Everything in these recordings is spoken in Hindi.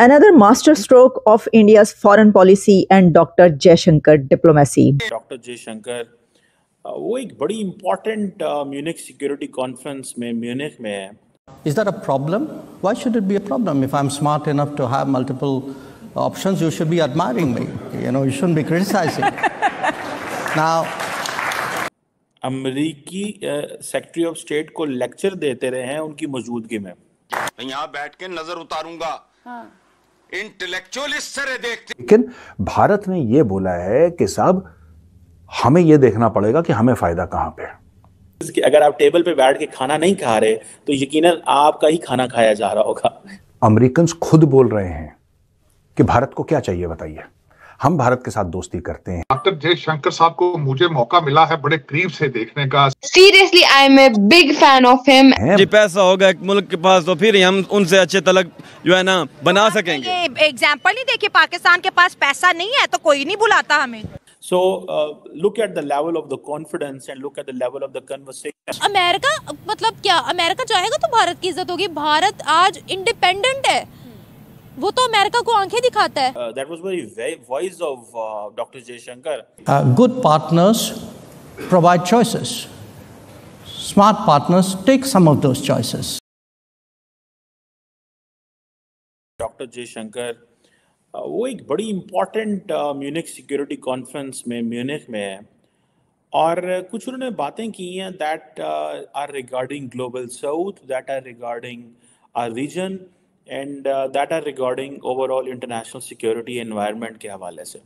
Another masterstroke of India's foreign policy and Dr. Jaishankar diplomacy. Dr. Jaishankar uh, वो एक बड़ी important Munich security Is that a problem? Why should it be a problem? If I'm smart enough to have multiple options, you should be admiring me. You know, you shouldn't be criticizing. now, अमरीकी सेक्रेटरी ऑफ स्टेट को लेक्चर देते रहे हैं उनकी मौजूदगी मैं यहाँ बैठ के नजर उतारूंगा हाँ. इंटेलेक्चुअलिस्ट सर देखते लेकिन भारत ने यह बोला है कि साहब हमें यह देखना पड़ेगा कि हमें फायदा कहां पे है कि अगर आप टेबल पे बैठ के खाना नहीं खा रहे तो यकीनन आपका ही खाना खाया जा रहा होगा अमेरिकन खुद बोल रहे हैं कि भारत को क्या चाहिए बताइए हम भारत के साथ दोस्ती करते हैं डॉक्टर जयशंकर साहब को मुझे मौका मिला है बड़े करीब से देखने का seriously I am a big fan of him जी पैसा होगा एक मुल्क के पास तो फिर हम उनसे अच्छे तलक जो है ना बना तो सकेंगे एग्जाम्पल नहीं देखिए पाकिस्तान के पास पैसा नहीं है तो कोई नहीं बुलाता हमें So uh, look at the level of the confidence and look at the level of the conversation. America मतलब क्या अमेरिका चाहेगा तो भारत की इज्जत होगी भारत आज इंडिपेंडेंट है वो तो अमेरिका को आंखें दिखाता है that was very wise of doctor Jaishankar good partners provide choices smart partners take some of those choices doctor Jaishankar वो एक बड़ी इंपॉर्टेंट म्यूनिक सिक्योरिटी कॉन्फ्रेंस में म्यूनिक में है और कुछ उन्होंने बातें की हैं that are regarding global south that are regarding our region and that are regarding overall international security environment के हवाले से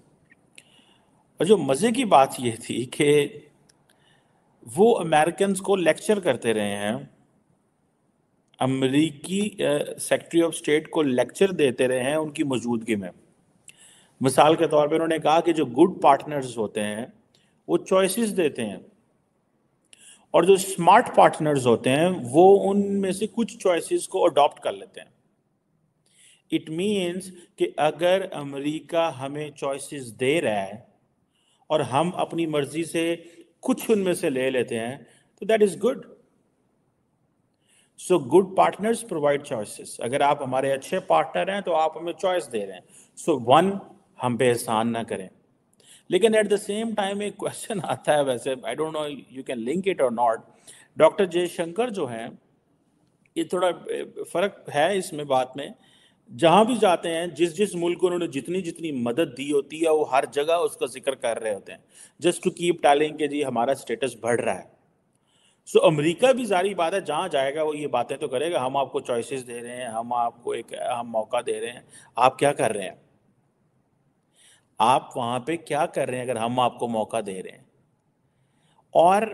और जो मज़े की बात यह थी कि वो अमेरिकन को लेक्चर करते रहे हैं अमरीकी सेक्रेटरी ऑफ स्टेट को लेक्चर देते रहे हैं उनकी मौजूदगी में मिसाल के तौर पर उन्होंने कहा कि जो गुड पार्टनर्स होते हैं वो चॉइसिस देते हैं और जो स्मार्ट पार्टनर्स होते हैं वो उनमें से कुछ चॉइसिस को अडॉप्ट कर लेते हैं इट मीन्स कि अगर अमेरिका हमें चॉइसेस दे रहा है और हम अपनी मर्जी से कुछ उनमें से ले लेते हैं तो that is good so good partners provide choices अगर आप हमारे अच्छे पार्टनर हैं तो आप हमें चॉइस दे रहे हैं सो so, वन हम पे एहसान ना करें लेकिन एट द सेम टाइम एक क्वेश्चन आता है वैसे I don't know you can link it और नॉट डॉक्टर जयशंकर जो हैं ये थोड़ा फ़र्क है इसमें बात में जहाँ भी जाते हैं जिस जिस मुल्क को उन्होंने जितनी जितनी मदद दी होती है वो हर जगह उसका जिक्र कर रहे होते हैं जस्ट टू कीप टैलिंग के जी हमारा स्टेटस बढ़ रहा है सो so, अमेरिका भी जारी बात है जहाँ जाएगा वो ये बातें तो करेगा हम आपको चॉइसेस दे रहे हैं हम आपको एक हम मौका दे रहे हैं आप क्या कर रहे हैं आप वहाँ पे क्या कर रहे हैं अगर हम आपको मौका दे रहे हैं और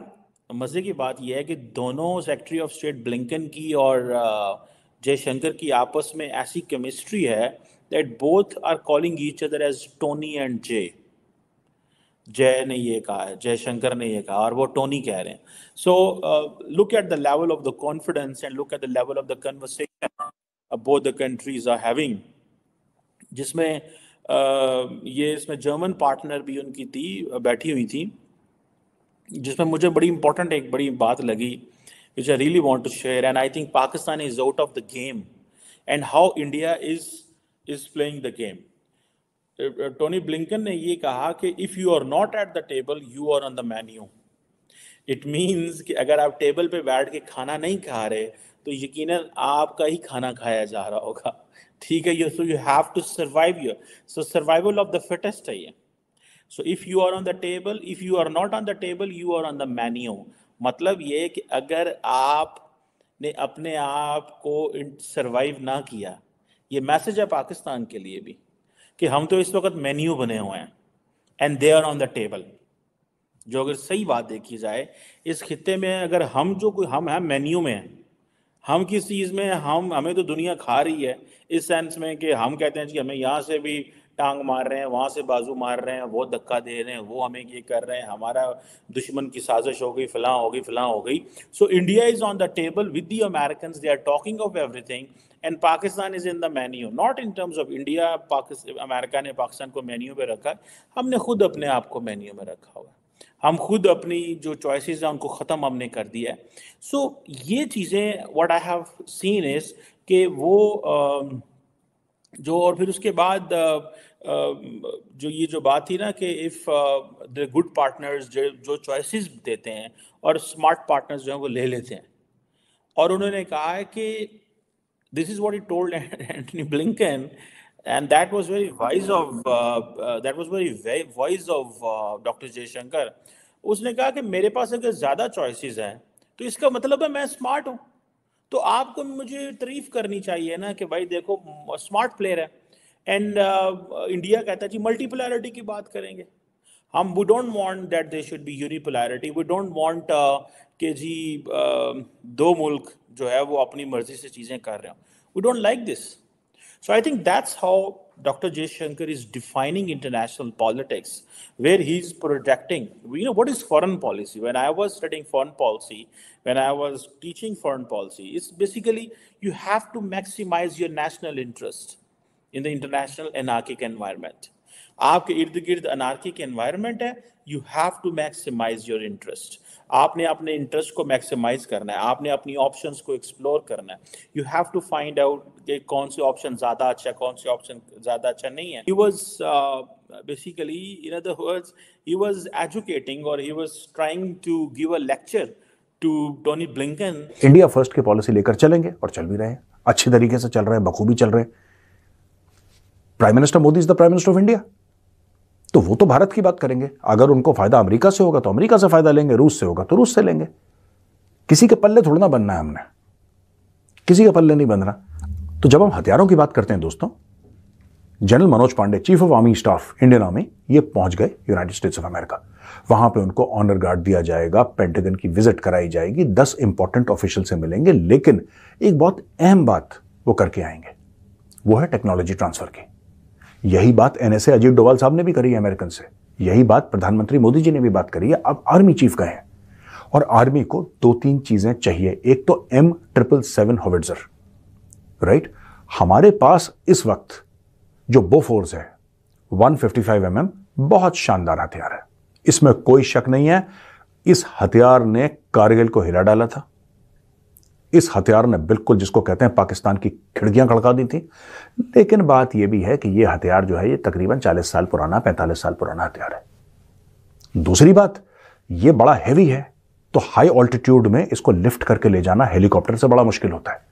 मज़े की बात यह है कि दोनों सेक्रेटरी ऑफ स्टेट ब्लिंकन की और आ, जयशंकर की आपस में ऐसी केमिस्ट्री है that both are calling each other as Tony and Jay Jay ने ये कहा है जयशंकर ने ये कहा और वो टोनी कह रहे हैं so look at the level of the confidence and look at the level of the conversation both the countries are having जिसमें uh, ये इसमें जर्मन पार्टनर भी उनकी थी बैठी हुई थी जिसमें मुझे बड़ी इंपॉर्टेंट एक बड़ी बात लगी which I really want to share. And I think Pakistan is out of the game, and how India is is playing the game. Uh, uh, Tony Blinken ne ye kaha ke if you are not at the table, you are on the menu. It means ki agar aap table pe baith khana nahi kha to yakeenan aapka hi khana khaya ja raha hai, so you have to survive here. So survival of the fittest hai. So if you are on the table, if you are not on the table, you are on the menu. मतलब ये कि अगर आप ने अपने आप को सरवाइव ना किया ये मैसेज है पाकिस्तान के लिए भी कि हम तो इस वक्त मेन्यू बने हुए हैं and they are on the table जो अगर सही बात देखी जाए इस खत्े में अगर हम जो कोई हम हैं मेन्यू में हैं हम किस चीज़ में हम हमें तो दुनिया खा रही है इस सेंस में कि हम कहते हैं जी हमें यहाँ से भी टांग मार रहे हैं वहाँ से बाजू मार रहे हैं वो धक्का दे रहे हैं वो हमें ये कर रहे हैं हमारा दुश्मन की साजिश हो गई फलां हो गई फलां हो गई so India is on the table with the American they are talking of everything and Pakistan is in the menu not in terms of India America ने पाकिस्तान को मेन्यू में रखा हमने खुद अपने आप को मेन्यू में रखा हुआ हम खुद अपनी जो चॉइसेस हैं उनको ख़त्म हमने कर दिया है सो so, ये चीज़ें what I have seen is कि वो uh, जो और फिर उसके बाद जो ये जो बात थी ना कि इफ़ द गुड पार्टनर्स जो जो चॉइसेस देते हैं और स्मार्ट पार्टनर्स जो हैं वो ले लेते हैं और उन्होंने कहा है कि this is what it told Antony Blinken and that was very wise of that was very wise of doctor Jaishankar उसने कहा कि मेरे पास अगर ज़्यादा चॉइसिस हैं तो इसका मतलब है मैं स्मार्ट हूँ तो आपको मुझे तारीफ करनी चाहिए ना कि भाई देखो स्मार्ट प्लेयर है एंड इंडिया uh, कहता है जी मल्टीपोलैरिटी की बात करेंगे हम we don't want that they should be unipolarity we don't want के जी uh, दो मुल्क जो है वो अपनी मर्जी से चीज़ें कर रहे हो we don't like this so I think that's how Dr. Jay Shankar is defining international politics, where he's projecting, you know, what is foreign policy? When I was studying foreign policy, when I was teaching foreign policy, it's basically you have to maximize your national interest in the international anarchic environment. आपके इर्द गिर्द अनार्की के एनवायरनमेंट है you have to maximise your interest आपने अपने इंटरेस्ट को मैक्सिमाइज करना है आपने अपनी ऑप्शंस को एक्सप्लोर करना है you have to find out कि कौन से ऑप्शन ज़्यादा अच्छा कौन से ऑप्शन ज़्यादा अच्छा नहीं है he was basically in other words he was educating और he was trying to give a lecture to Tony Blinken India first की पॉलिसी लेकर चलेंगे और चल भी रहे हैं अच्छे तरीके से चल रहे हैं बखूबी चल रहे हैं prime minister Modi is the prime minister of India तो वो तो भारत की बात करेंगे अगर उनको फ़ायदा अमेरिका से होगा तो अमेरिका से फ़ायदा लेंगे रूस से होगा तो रूस से लेंगे किसी के पल्ले थोड़ा ना बनना है हमने किसी के पल्ले नहीं बनना तो जब हम हथियारों की बात करते हैं दोस्तों general Manoj Pande chief of army staff Indian army ये पहुंच गए यूनाइटेड स्टेट्स ऑफ अमेरिका वहां पे उनको ऑनर गार्ड दिया जाएगा पेंटागन की विजिट कराई जाएगी दस इंपॉर्टेंट ऑफिशियल से मिलेंगे लेकिन एक बहुत अहम बात वो करके आएंगे वो है टेक्नोलॉजी ट्रांसफर की यही बात एनएसए अजीत डोवाल साहब ने भी करी है अमेरिकन से यही बात प्रधानमंत्री मोदी जी ने भी बात करी है अब आर्मी चीफ गए हैं और आर्मी को दो तीन चीजें चाहिए एक तो M triple seven howitzer right हमारे पास इस वक्त जो बोफोर्स है 155 फिफ्टी mm, बहुत शानदार हथियार है इसमें कोई शक नहीं है इस हथियार ने कारगिल को हिला डाला था इस हथियार ने बिल्कुल जिसको कहते हैं पाकिस्तान की खिड़कियां खड़का दी थी लेकिन बात यह भी है कि यह हथियार जो है ये तकरीबन 40 साल पुराना 45 साल पुराना हथियार है दूसरी बात यह बड़ा हैवी है तो हाई ऑल्टीट्यूड में इसको लिफ्ट करके ले जाना हेलीकॉप्टर से बड़ा मुश्किल होता है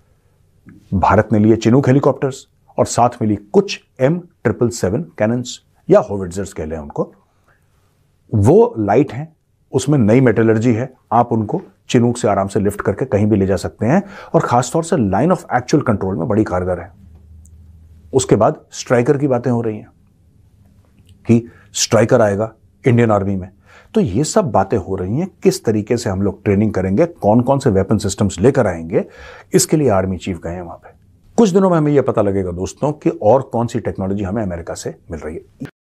भारत ने लिए चिनूक हेलीकॉप्टर्स और साथ में ली कुछ एम ट्रिपल सेवन कैनन्स या होविडर्स कह लें उनको वो लाइट हैं उसमें नई मेटलर्जी है आप उनको चिनूक से आराम से लिफ्ट करके कहीं भी ले जा सकते हैं और खासतौर से लाइन ऑफ एक्चुअल कंट्रोल में बड़ी कारगर है उसके बाद स्ट्राइकर की बातें हो रही हैं कि स्ट्राइकर आएगा इंडियन आर्मी में तो ये सब बातें हो रही हैं किस तरीके से हम लोग ट्रेनिंग करेंगे कौन कौन से वेपन सिस्टम्स लेकर आएंगे इसके लिए आर्मी चीफ गए हैं वहां पे कुछ दिनों में हमें यह पता लगेगा दोस्तों कि और कौन सी टेक्नोलॉजी हमें अमेरिका से मिल रही है